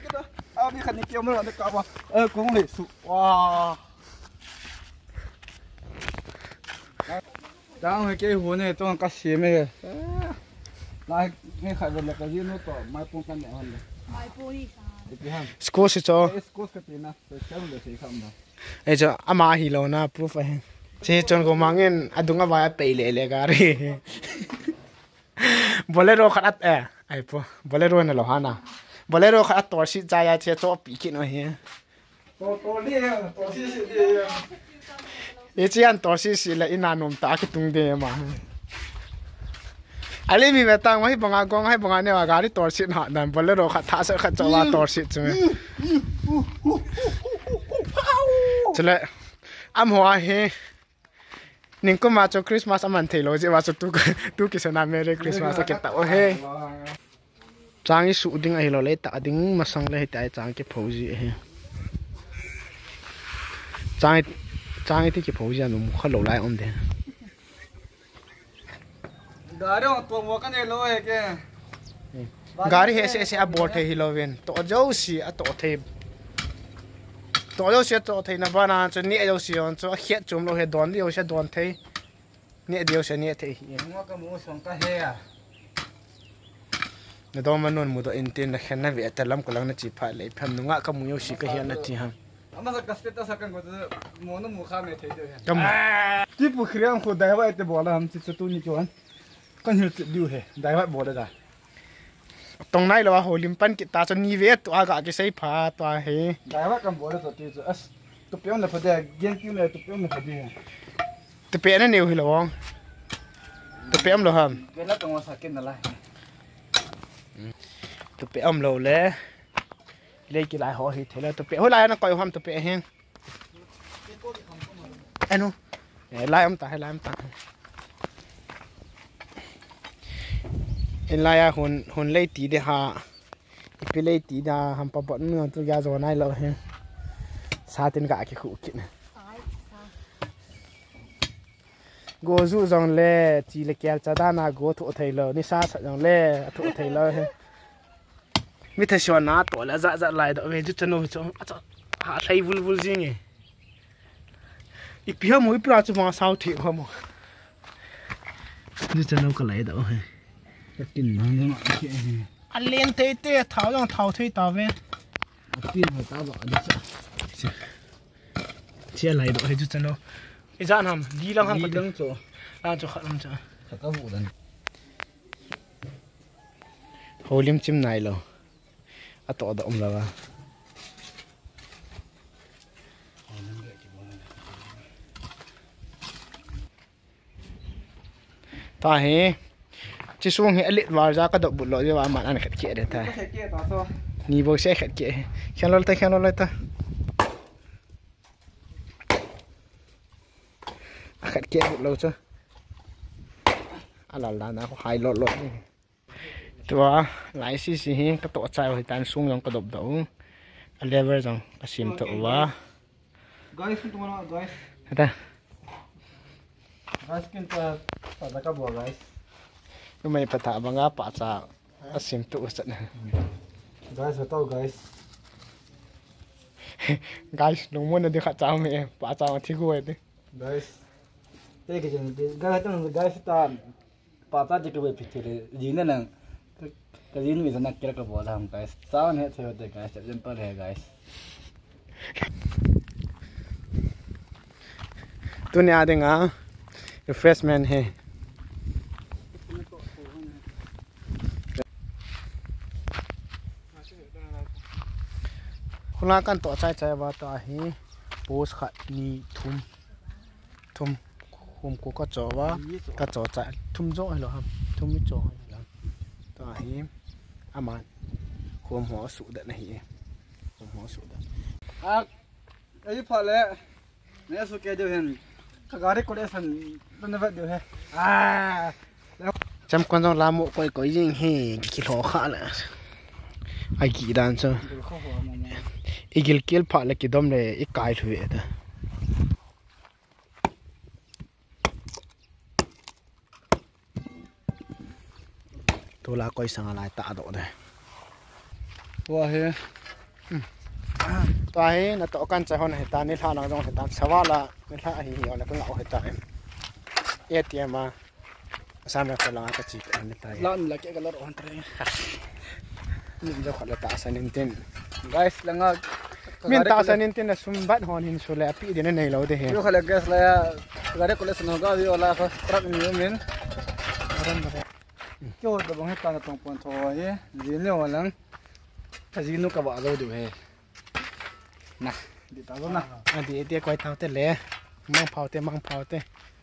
되겠다. 아, 미 칸이 끼어면 안 될까 봐. 어, 공리 수. 와. 다음에 게 후네 또 까시 매. 나 내가 벌려까 지노 또 마이폰 칸에 한다. 마이폰이 스코스 저 스코스 같이나 저는 저 이상다 에저 아마 히로나 프루프 해 제전 고망엔 아둥아 와야 페일레레가리 bolero kharat eh ai po bolero na lohana บ่เลยรู้เขาตัวสิใจเชื่อตัวปีกินเอาเฮียตัวตัวเลี้ยงตัวสิสิเลี้ยงอีเจียนตัวสิสิเลยอีนานมตาคิดตรงเดียมาอันนี้มีเวตังว่าให้บังอากงให้บังอาเนี่ยว่าการที่ตัวสิหาดันบ่เลยรู้เขาท้าเสือเขาจะว่าตัวสิใช่ไหมใช่เลยอ้ำหัวเฮีย Ningko macho Christmas aman thelo je macho tu tu kisana mere Christmas kita ohe chang su ding ai lo le ta ding masang le ta e chang ke phoji he chang chang ti ke phoji anu mu kha lo lai om de garo to mo kan e lo he ke gari he se se a bot he hiloven to jo si a to the to jo si to the na bana cho ni e jo si on cho khe chum lo he don di jo se don the ni dio se ni the hi mo ka mo song ka he na do ma non mu do in tin na khen na à. ve ta lam ko lang na chi pha le pham nu nga ka mu yo shi ka hian na ti ham amma sa kaspe ta sakan ko mo no mu kha me the de kam ti pu khriam khu dai wa te bola ham chi tu ni chuan kan hil diu he dai wa bola da tong nai lawa holim pan ki ta chon ni ve tu aga ki sei pha ta he dai wa kam bola to ti chu as tu pe na phade gen ki le tu pe na phade tu pe na neu hilawang tu pe am lo ham ke la tong wa sakin na la tụp bé ôm lầu lẽ lấy cái lại họ thì thế là tụi bé hồi lại nó coi hôm tụp bé hen anh không để lại ông ta hay lại ông ta anh lại à, hồn hồn lấy tí để hạ bị lấy tí đã hầm bắp bọn nữa tôi ra rồi này lâu hen xa tên gà cái khu kiện này go zu dòng lệ chỉ là kéo cha da na go thụ thầy lờ ni xa sợ le, lệ thụ thầy lờ mi thay xóa ná tổ là dạ dạ lại đó về chút chân nó cho hạ thay vul vul gì nghe ít bia mỗi bữa cho mà sao thiệt không chút chân nó có lấy đó hay cái tin nó nó à lên thế thế tháo trong tháo thế tao về tin mà tao bỏ dạ đi chứ chia lại đó hết chút chân nó cái dạn hầm đi lang hầm cái đứng chỗ lang chỗ khát lắm chỗ khát cái vụ lần hồ liêm chim này rồi à tỏ động là ta hế chỉ xuống hế lịt vào ra các động bụt lội vào mà ăn khét kia đấy ta ni vô sẽ khét kia khen lôi ta khen lôi ta khét kia bụt lội chứ à là là nó hai lột lột này tua lại xí gì cái tổ chạy hồi tan xuống giống cái độc đầu lever giống cái sim tổ wa guys chúng tôi nói guys hả guys chúng ta phải đặt cái bộ guys nhưng mà phải thả bằng áp bả cha cái sim tổ sẵn guys phải tao guys guys đúng muốn là đi khát cháo mẹ bả cháo mà thích quên đi guys đây cái chuyện guys chúng guys ta bả cha chỉ cái gì việc gì nữa là cousin भी जना किरक बोला हम गाइस सावन है थे होते guys simple है गाइस तूने आ देगा रिफ्रेशमेंट है खुला कान तो चाय चाय बात है पोस खा नी थुम थुम खुम को का चोवा का चो चाय थुम जो है लो हम थुम ही चो है ahi aman hôm hóa sụ đợt này hôm hóa sụ đợt à ấy phải lẽ nếu sụ kia điều hiện các gái của đây phần bên đây điều hiện à chăm quan trọng làm một quay quay gì hì kỹ khó khăn là ai kỹ đàn sao ai kỹ kia phải là cái đom này cái cái thôi đó tôi là quay sang lại tạ độ đây wow he ta he là tổ căn chạy hòn ta nên là nó trong ta sao là nên là hi hi là cái lão ta em ATM mà sao mà cái lão cái chỉ cái này ta Lần là cái cái lão hoàn toàn mình cho khỏi là ta sẽ nên tin guys là ngờ mình ta sẽ nên tin là sum bắt hòn hình số lệ pi đến này lâu thế nó khỏi là cái là cái cái cái nó gọi là phát ra nhiều mình cái hồi đồng hết toàn là tổng quan thôi dính lên mà lắm ta dính nó cả bỏ đâu được hề nè đi tao luôn nè đi đi quay tao tên lẽ mang phao tên mang phao tên